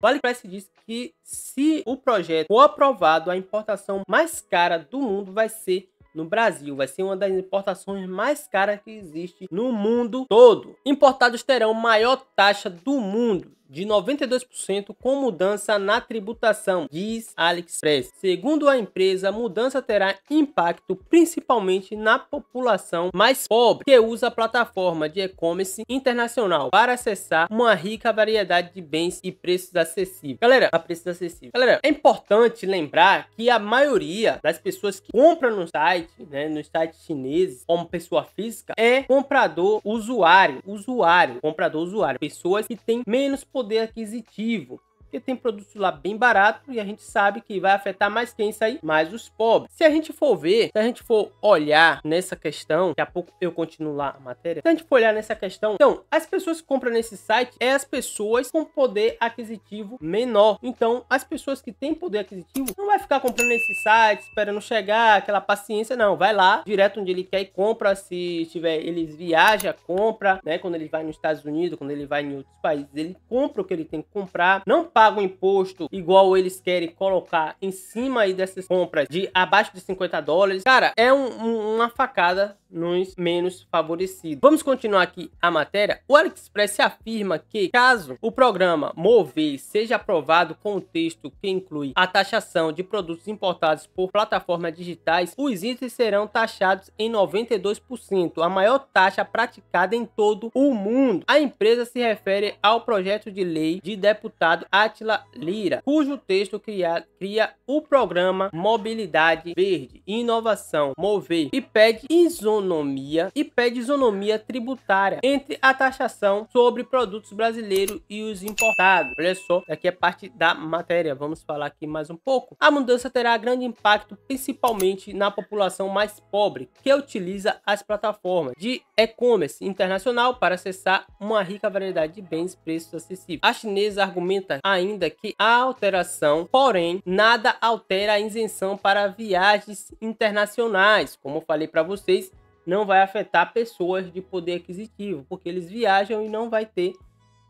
Vale Price diz que se o projeto for aprovado, a importação mais cara do mundo vai ser no Brasil. Vai ser uma das importações mais caras que existe no mundo todo. Importados terão maior taxa do mundo de 92% com mudança na tributação, diz AliExpress. Segundo a empresa, a mudança terá impacto principalmente na população mais pobre que usa a plataforma de e-commerce internacional para acessar uma rica variedade de bens e preços acessíveis. Galera, a preços acessíveis. Galera, é importante lembrar que a maioria das pessoas que compram no site, né, no site chinês, como pessoa física, é comprador usuário, usuário, comprador usuário, pessoas que têm menos poder poder aquisitivo porque tem produtos lá bem barato e a gente sabe que vai afetar mais quem sair, mais os pobres. Se a gente for ver, se a gente for olhar nessa questão, daqui a pouco eu continuo lá a matéria, se a gente for olhar nessa questão, então, as pessoas que compram nesse site é as pessoas com poder aquisitivo menor. Então, as pessoas que têm poder aquisitivo não vai ficar comprando nesse site, esperando chegar, aquela paciência, não. Vai lá, direto onde ele quer e compra, se tiver, ele viaja, compra, né, quando ele vai nos Estados Unidos, quando ele vai em outros países, ele compra o que ele tem que comprar, não paga o imposto igual eles querem colocar em cima aí dessas compras de abaixo de 50 dólares, cara, é um, um, uma facada nos menos favorecidos. Vamos continuar aqui a matéria. O AliExpress afirma que caso o programa Mover seja aprovado com o texto que inclui a taxação de produtos importados por plataformas digitais, os itens serão taxados em 92%, a maior taxa praticada em todo o mundo. A empresa se refere ao projeto de lei de deputado a Átila Lira, cujo texto cria, cria o programa Mobilidade Verde e Inovação Mover e pede isonomia e pede isonomia tributária entre a taxação sobre produtos brasileiros e os importados. Olha só, aqui é parte da matéria, vamos falar aqui mais um pouco. A mudança terá grande impacto principalmente na população mais pobre, que utiliza as plataformas de e-commerce internacional para acessar uma rica variedade de bens e preços acessíveis. A chinesa argumenta a ainda que a alteração, porém, nada altera a isenção para viagens internacionais. Como eu falei para vocês, não vai afetar pessoas de poder aquisitivo, porque eles viajam e não vai ter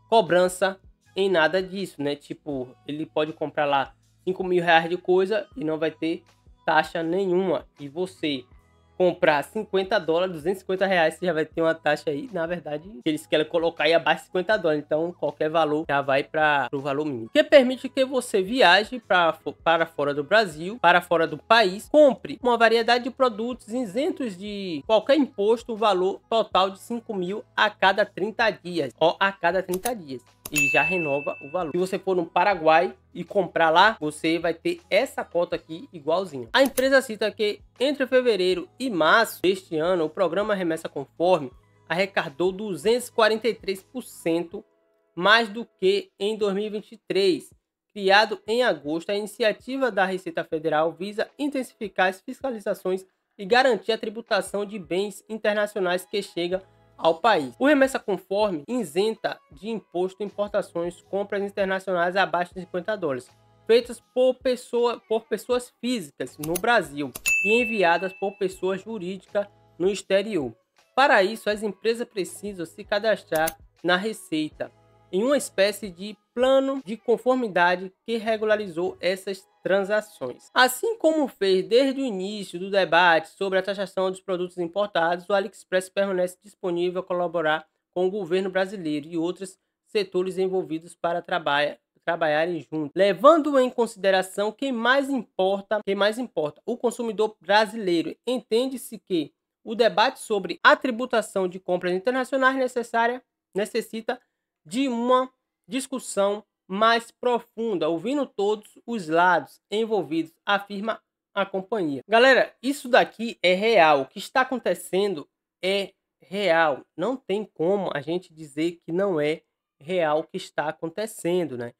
cobrança em nada disso, né? Tipo, ele pode comprar lá 5 mil reais de coisa e não vai ter taxa nenhuma. E você comprar 50 dólares, 250 reais, você já vai ter uma taxa aí, na verdade, eles querem colocar aí abaixo de 50 dólares. Então, qualquer valor já vai para o valor mínimo. Que permite que você viaje pra, para fora do Brasil, para fora do país, compre uma variedade de produtos isentos de qualquer imposto, o valor total de 5 mil a cada 30 dias. Ó, a cada 30 dias. E já renova o valor. Se você for no Paraguai, e comprar lá, você vai ter essa cota aqui igualzinha. A empresa cita que entre fevereiro e março deste ano, o programa Remessa Conforme arrecadou 243% mais do que em 2023. Criado em agosto, a iniciativa da Receita Federal visa intensificar as fiscalizações e garantir a tributação de bens internacionais que chega ao país. O remessa conforme isenta de imposto importações compras internacionais abaixo de 50 dólares, feitas por, pessoa, por pessoas físicas no Brasil e enviadas por pessoa jurídica no exterior. Para isso, as empresas precisam se cadastrar na Receita em uma espécie de plano de conformidade que regularizou essas transações. Assim como fez desde o início do debate sobre a taxação dos produtos importados, o AliExpress permanece disponível a colaborar com o governo brasileiro e outros setores envolvidos para trabalhar trabalharem juntos, levando em consideração quem mais importa, quem mais importa, o consumidor brasileiro. Entende-se que o debate sobre a tributação de compras internacionais necessária necessita de uma discussão mais profunda, ouvindo todos os lados envolvidos, afirma a companhia. Galera, isso daqui é real. O que está acontecendo é real. Não tem como a gente dizer que não é real o que está acontecendo, né?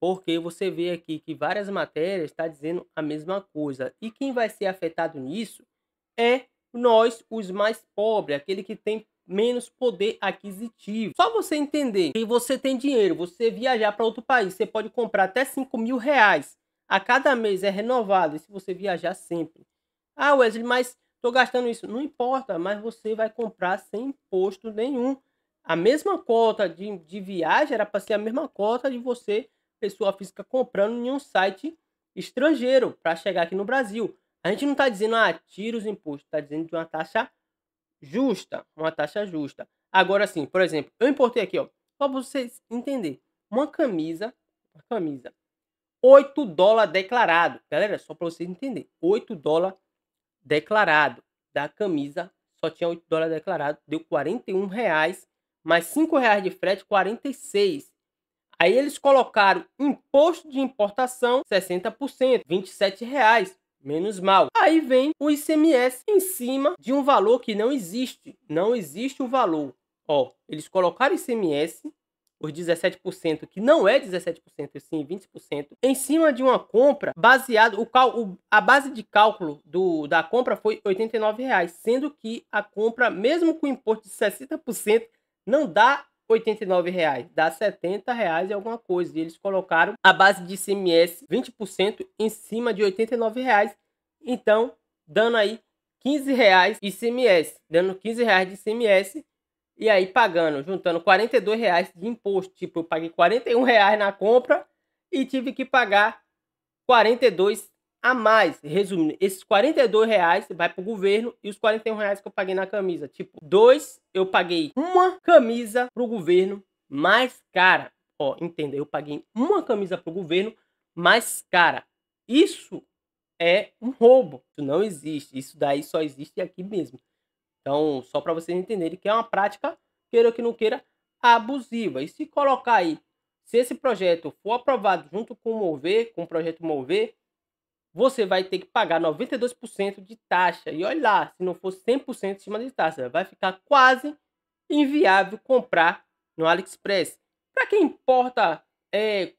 Porque você vê aqui que várias matérias está dizendo a mesma coisa. E quem vai ser afetado nisso é nós, os mais pobres, aquele que tem menos poder aquisitivo. Só você entender que você tem dinheiro, você viajar para outro país, você pode comprar até 5 mil reais. A cada mês é renovado, e se você viajar sempre. Ah, Wesley, mas estou gastando isso. Não importa, mas você vai comprar sem imposto nenhum. A mesma cota de, de viagem era para ser a mesma cota de você, pessoa física, comprando em um site estrangeiro para chegar aqui no Brasil. A gente não está dizendo, ah, tira os impostos, está dizendo de uma taxa justa, uma taxa justa. Agora sim, por exemplo, eu importei aqui, ó, só para vocês entenderem. Uma camisa, uma camisa, 8 dólares declarado. Galera, só para vocês entenderem. 8 dólares declarado da camisa, só tinha 8 dólares declarado, deu 41 reais, mais 5 reais de frete, 46. Aí eles colocaram imposto de importação, 60%, 27 reais. Menos mal. Aí vem o ICMS em cima de um valor que não existe. Não existe o valor. Ó, eles colocaram ICMS, os 17%, que não é 17%, sim 20%, em cima de uma compra baseado o, cal, o a base de cálculo do, da compra foi R$ reais, sendo que a compra, mesmo com imposto de 60%, não dá 89 reais, dá 70 reais e alguma coisa. E eles colocaram a base de ICMS 20% em cima de 89 reais. Então, dando aí 15 reais de ICMS, dando 15 reais de ICMS e aí pagando, juntando 42 reais de imposto. Tipo, eu paguei 41 reais na compra e tive que pagar 42 a mais. Resumindo, esses 42 reais vai pro governo e os 41 reais que eu paguei na camisa. Tipo, dois, eu paguei uma camisa pro governo mais cara. Ó, entenda, eu paguei uma camisa pro governo mais cara. Isso é um roubo. Isso não existe. Isso daí só existe aqui mesmo. Então, só para vocês entenderem que é uma prática, queira que não queira, abusiva. E se colocar aí, se esse projeto for aprovado junto com o Mover, com o projeto Mover, você vai ter que pagar 92% de taxa. E olha lá, se não for 100% de cima de taxa, vai ficar quase inviável comprar no AliExpress. Para quem importa é,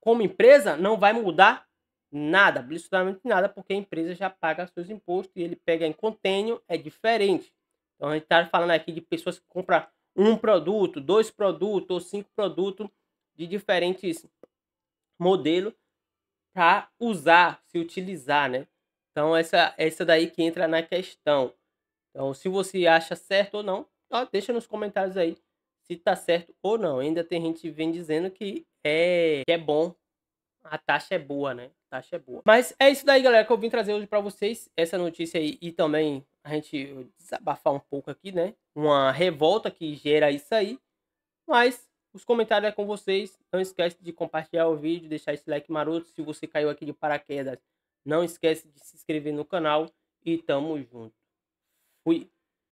como empresa, não vai mudar nada, absolutamente nada, porque a empresa já paga seus impostos e ele pega em contêiner, é diferente. Então a gente está falando aqui de pessoas que compram um produto, dois produtos ou cinco produtos de diferentes modelos para usar, se utilizar, né? Então, essa, essa daí que entra na questão. Então, se você acha certo ou não, ó, deixa nos comentários aí se tá certo ou não. Ainda tem gente que vem dizendo que é, que é bom, a taxa é boa, né? A taxa é boa. Mas é isso daí, galera, que eu vim trazer hoje para vocês. Essa notícia aí e também a gente desabafar um pouco aqui, né? Uma revolta que gera isso aí. Mas os comentários é com vocês. Não esquece de compartilhar o vídeo, deixar esse like maroto. Se você caiu aqui de paraquedas, não esquece de se inscrever no canal. E tamo junto. Fui.